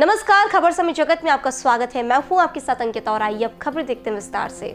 नमस्कार खबर समय जगत में आपका स्वागत है मैं हूं आपके साथ अंकिता और आइए अब खबर देखते हैं विस्तार से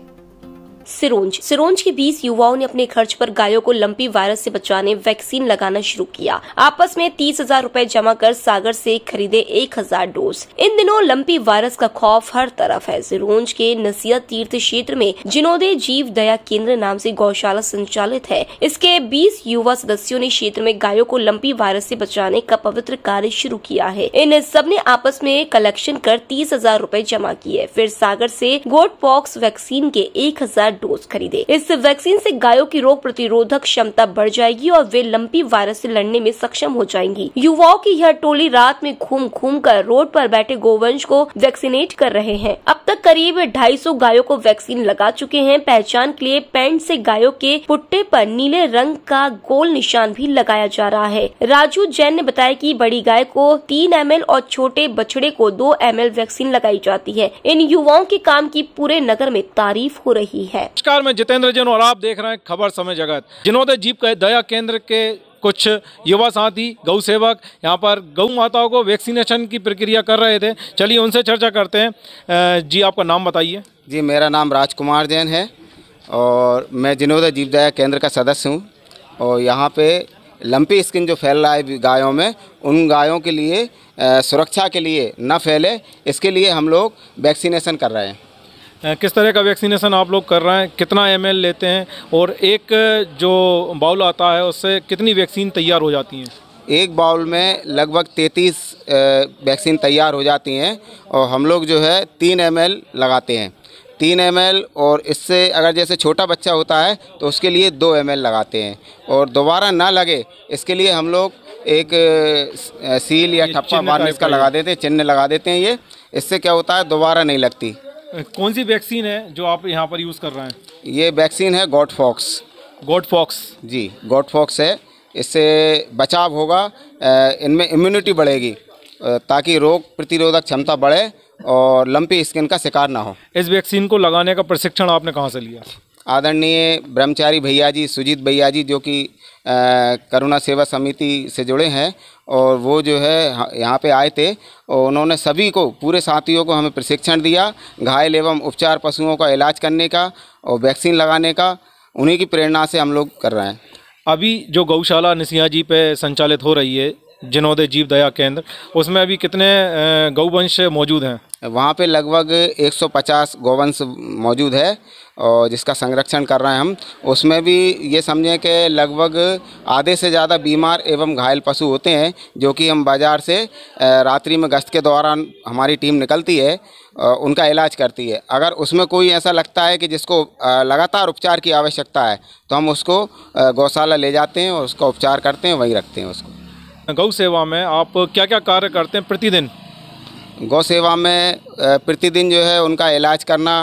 सिरोंज सिरोंज के बीस युवाओं ने अपने खर्च पर गायों को लंपी वायरस से बचाने वैक्सीन लगाना शुरू किया आपस में तीस हजार रूपए जमा कर सागर से खरीदे एक हजार डोज इन दिनों लंपी वायरस का खौफ हर तरफ है सिरोंज के नसिया तीर्थ क्षेत्र में जिनोदे जीव दया केंद्र नाम से गौशाला संचालित है इसके बीस युवा सदस्यों ने क्षेत्र में गायों को लंपी वायरस ऐसी बचाने का पवित्र कार्य शुरू किया है इन सब ने आपस में कलेक्शन कर तीस हजार रूपए जमा किए फिर सागर ऐसी गोड पॉक्स वैक्सीन के एक हजार डोज खरीदे इस वैक्सीन से गायों की रोग प्रतिरोधक क्षमता बढ़ जाएगी और वे लंपी वायरस से लड़ने में सक्षम हो जाएंगी युवाओं की यह टोली रात में घूम घूम कर रोड पर बैठे गोवंश को वैक्सीनेट कर रहे हैं अब तक करीब 250 गायों को वैक्सीन लगा चुके हैं पहचान के लिए पैंट से गायों के पुट्टे पर नीले रंग का गोल निशान भी लगाया जा रहा है राजू जैन ने बताया कि बड़ी गाय को तीन एम और छोटे बछड़े को दो एम वैक्सीन लगाई जाती है इन युवाओं के काम की पूरे नगर में तारीफ हो रही है है नमस्कार मैं जितेंद्र जैन और आप देख रहे हैं खबर समय जगत जिन्होंने जीप का दया केंद्र के कुछ युवा साथी गौ सेवक यहाँ पर गौ माताओं को वैक्सीनेशन की प्रक्रिया कर रहे थे चलिए उनसे चर्चा करते हैं जी आपका नाम बताइए जी मेरा नाम राजकुमार जैन है और मैं जिनोदा जीव दया केंद्र का सदस्य हूँ और यहाँ पे लंपी स्किन जो फैल रहा है गायों में उन गायों के लिए सुरक्षा के लिए न फैले इसके लिए हम लोग वैक्सीनेशन कर रहे हैं किस तरह का वैक्सीनेशन आप लोग कर रहे हैं कितना एम लेते हैं और एक जो बाउल आता है उससे कितनी वैक्सीन तैयार हो जाती हैं एक बाउल में लगभग 33 वैक्सीन तैयार हो जाती हैं और हम लोग जो है तीन एम लगाते हैं तीन एम और इससे अगर जैसे छोटा बच्चा होता है तो उसके लिए दो एम लगाते हैं और दोबारा ना लगे इसके लिए हम लोग एक सील या ठप्पा मारने का लगा देते हैं चिन्ह लगा देते हैं ये इससे क्या होता है दोबारा नहीं लगती कौन सी वैक्सीन है जो आप यहाँ पर यूज़ कर रहे हैं ये वैक्सीन है गॉड फॉक्स गॉड फॉक्स जी गॉड फॉक्स है इससे बचाव होगा इनमें इम्यूनिटी बढ़ेगी ताकि रोग प्रतिरोधक क्षमता बढ़े और लंपी स्किन का शिकार ना हो इस वैक्सीन को लगाने का प्रशिक्षण आपने कहाँ से लिया आदरणीय ब्रह्मचारी भैया जी सुजीत भैया जी जो कि करुणा सेवा समिति से जुड़े हैं और वो जो है यहाँ पे आए थे और उन्होंने सभी को पूरे साथियों को हमें प्रशिक्षण दिया घायल एवं उपचार पशुओं का इलाज करने का और वैक्सीन लगाने का उन्हीं की प्रेरणा से हम लोग कर रहे हैं अभी जो गौशाला निसिया जी पे संचालित हो रही है जिनोदय जीव दया केंद्र उसमें अभी कितने गौवंश मौजूद हैं वहाँ पे लगभग 150 गौवंश मौजूद है और जिसका संरक्षण कर रहे हैं हम उसमें भी ये समझें कि लगभग आधे से ज़्यादा बीमार एवं घायल पशु होते हैं जो कि हम बाज़ार से रात्रि में गश्त के दौरान हमारी टीम निकलती है उनका इलाज करती है अगर उसमें कोई ऐसा लगता है कि जिसको लगातार उपचार की आवश्यकता है तो हम उसको गौशाला ले जाते हैं और उसका उपचार करते हैं वहीं रखते हैं उसको गौ सेवा में आप क्या क्या कार्य करते हैं प्रतिदिन गौ सेवा में प्रतिदिन जो है उनका इलाज करना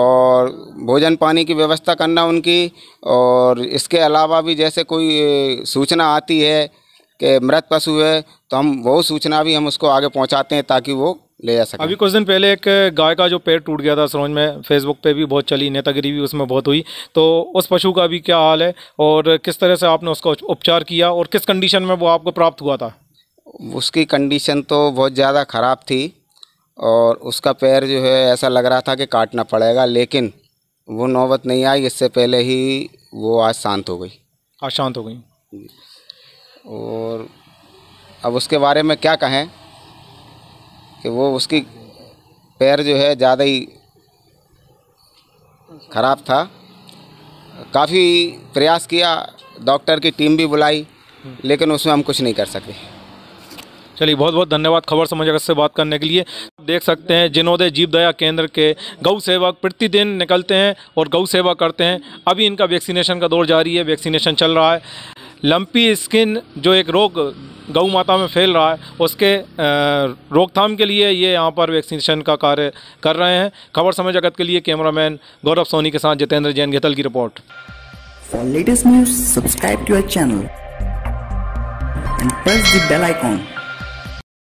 और भोजन पानी की व्यवस्था करना उनकी और इसके अलावा भी जैसे कोई सूचना आती है कि मृत पशु है तो हम वो सूचना भी हम उसको आगे पहुंचाते हैं ताकि वो ले जा सकते अभी कुछ दिन पहले एक गाय का जो पेड़ टूट गया था सरोज में फेसबुक पे भी बहुत चली नेतागिरी भी उसमें बहुत हुई तो उस पशु का भी क्या हाल है और किस तरह से आपने उसका उपचार किया और किस कंडीशन में वो आपको प्राप्त हुआ था उसकी कंडीशन तो बहुत ज़्यादा ख़राब थी और उसका पैर जो है ऐसा लग रहा था कि काटना पड़ेगा लेकिन वो नौबत नहीं आई इससे पहले ही वो आज शांत हो गई आज शांत हो गई और अब उसके बारे में क्या कहें कि वो उसकी पैर जो है ज़्यादा ही ख़राब था काफ़ी प्रयास किया डॉक्टर की टीम भी बुलाई लेकिन उसमें हम कुछ नहीं कर सके चलिए बहुत बहुत धन्यवाद खबर समझ से बात करने के लिए देख सकते हैं जिनोदय जीव दया केंद्र के गौ सेवक प्रतिदिन निकलते हैं और गौ सेवा करते हैं अभी इनका वैक्सीनेशन का दौर जारी है वैक्सीनेशन चल रहा है लंपी स्किन जो एक रोग गौ माता में फैल रहा है उसके रोकथाम के लिए ये यहाँ पर वैक्सीनेशन का कार्य कर रहे हैं खबर समय जगत के लिए कैमरामैन गौरव सोनी के साथ जितेंद्र जैन गेतल की report latest news subscribe to our channel